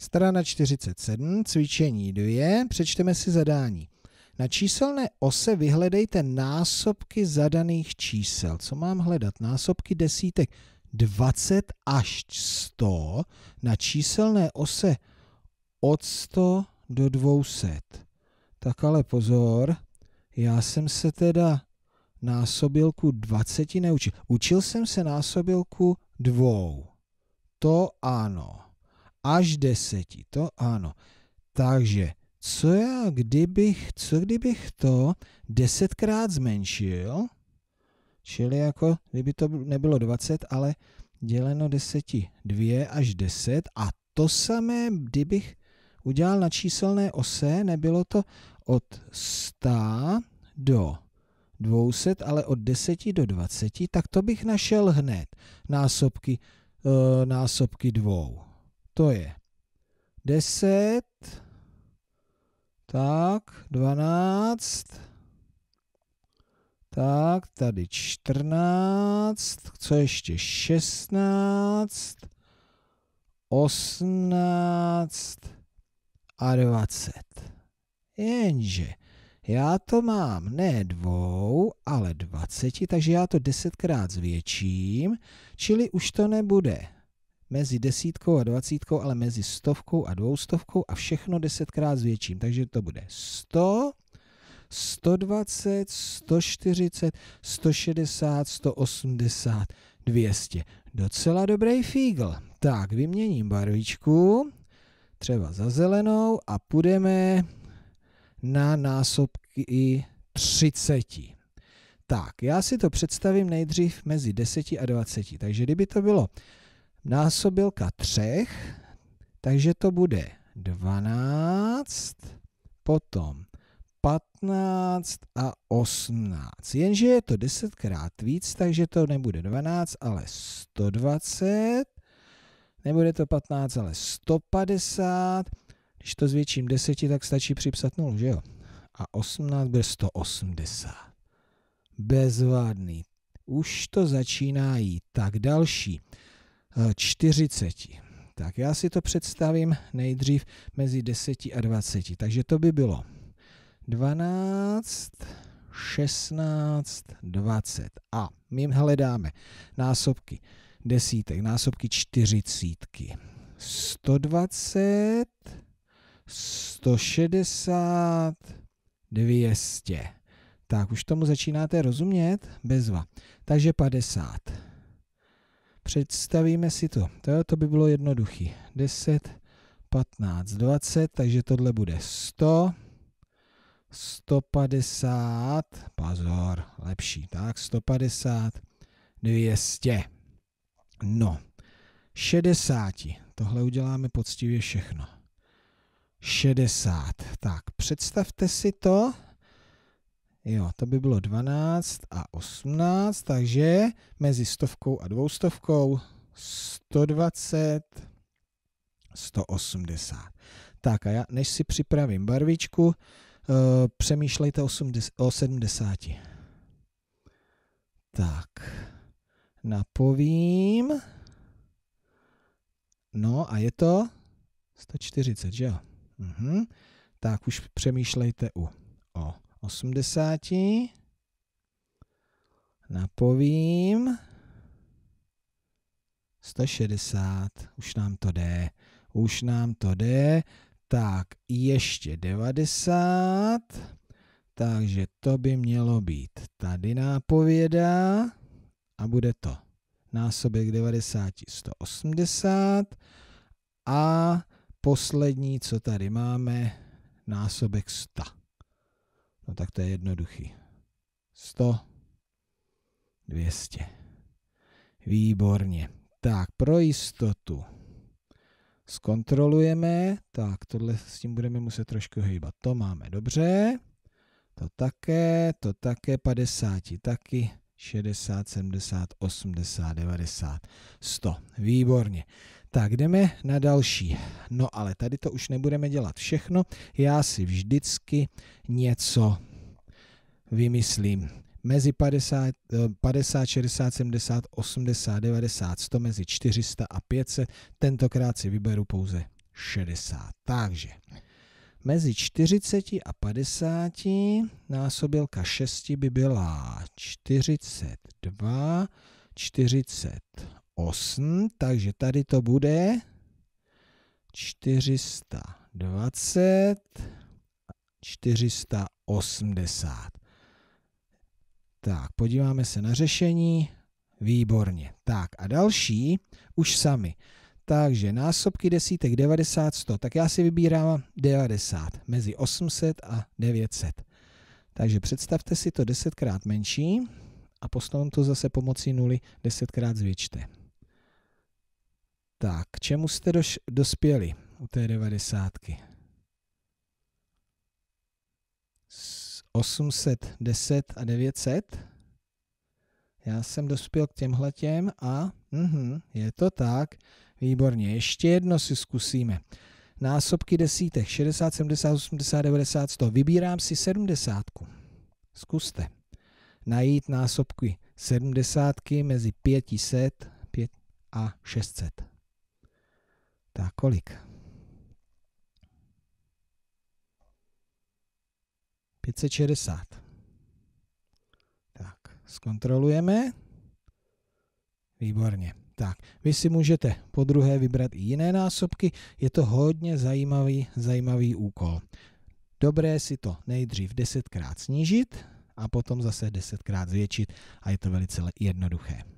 Strana 47, cvičení 2, přečteme si zadání. Na číselné ose vyhledejte násobky zadaných čísel. Co mám hledat? Násobky desítek 20 až 100 na číselné ose od 100 do 200. Tak ale pozor, já jsem se teda násobilku 20 neučil. Učil jsem se násobilku 2. To ano až deseti, to ano. Takže co já kdybych, co kdybych to desetkrát zmenšil, čili jako kdyby to nebylo 20, ale děleno deseti, dvě až deset, a to samé, kdybych udělal na číselné ose, nebylo to od 100 do 200, ale od 10 do 20, tak to bych našel hned násobky, e, násobky dvou to je 10, tak 12, tak tady 14, co ještě 16, 18 a 20. Jenže já to mám ne dvou, ale 20, takže já to 10krát zvětším, čili už to nebude mezi desítkou a dvacítkou, ale mezi stovkou a dvoustovkou a všechno desetkrát zvětším. Takže to bude 100, 120, 140, 160, 180, 200. Docela dobrý fígl. Tak, vyměním barvičku, třeba za zelenou a půjdeme na násobky 30. Tak, já si to představím nejdřív mezi 10 a 20. Takže kdyby to bylo násobilka třech, takže to bude 12, potom 15 a 18. Jenže je to 10 krát víc, takže to nebude 12, ale 120. Nebude to 15, ale 150. Když to zvětším 10, tak stačí připsat 0, že jo? A 18 bude 180. Bezvadný. Už to začíná jít. Tak další. 40. Tak já si to představím nejdřív mezi 10 a 20. Takže to by bylo 12, 16, 20. A my hledáme násobky desítek, násobky čtyřicítky. 120, 160, 200. Tak už tomu začínáte rozumět? Bezva. Takže 50. Představíme si to. to. To by bylo jednoduchý. 10, 15, 20, takže tohle bude 100, 150, pozor, lepší, tak 150, 200. No, 60, tohle uděláme poctivě všechno. 60, tak představte si to, Jo, to by bylo 12 a 18, takže mezi stovkou a dvoustovkou 120, 180. Tak a já, než si připravím barvičku, eh, přemýšlejte o 70. Tak, napovím. No a je to 140, že jo? Mhm. Tak už přemýšlejte u 80. Napovím. 160. Už nám to jde. Už nám to jde. Tak, ještě 90. Takže to by mělo být tady nápověda a bude to násobek 90 180 a poslední, co tady máme, násobek 100. No tak to je jednoduchý. 100, 200. Výborně. Tak, pro jistotu zkontrolujeme. Tak, tohle s tím budeme muset trošku hýbat. To máme dobře. To také, to také, 50 taky, 60, 70, 80, 90, 100. Výborně. Tak jdeme na další. No ale tady to už nebudeme dělat všechno. Já si vždycky něco vymyslím. Mezi 50, 50, 60, 70, 80, 90, 100, mezi 400 a 500. Tentokrát si vyberu pouze 60. Takže mezi 40 a 50 násobilka 6 by byla 42, 40 8, takže tady to bude 420, 480. Tak, podíváme se na řešení. Výborně. Tak a další už sami. Takže násobky desítek 90, 100. Tak já si vybírám 90 mezi 800 a 900. Takže představte si to 10 krát menší a postavím to zase pomocí nuly 10 krát zvětšte. Tak, k čemu jste doš- dospěli u té devadesátky? 810 a 900. Já jsem dospěl k těmhle těm a mhm, je to tak. Výborně, ještě jedno si zkusíme. Násobky desítek 60, 70, 80, 90, 100. Vybírám si sedmdesátku. Zkuste najít násobky sedmdesátky mezi 500 a 600. Tak kolik? 560. Tak, zkontrolujeme. Výborně. Tak, vy si můžete po druhé vybrat i jiné násobky. Je to hodně zajímavý, zajímavý úkol. Dobré si to nejdřív desetkrát snížit a potom zase desetkrát zvětšit a je to velice jednoduché.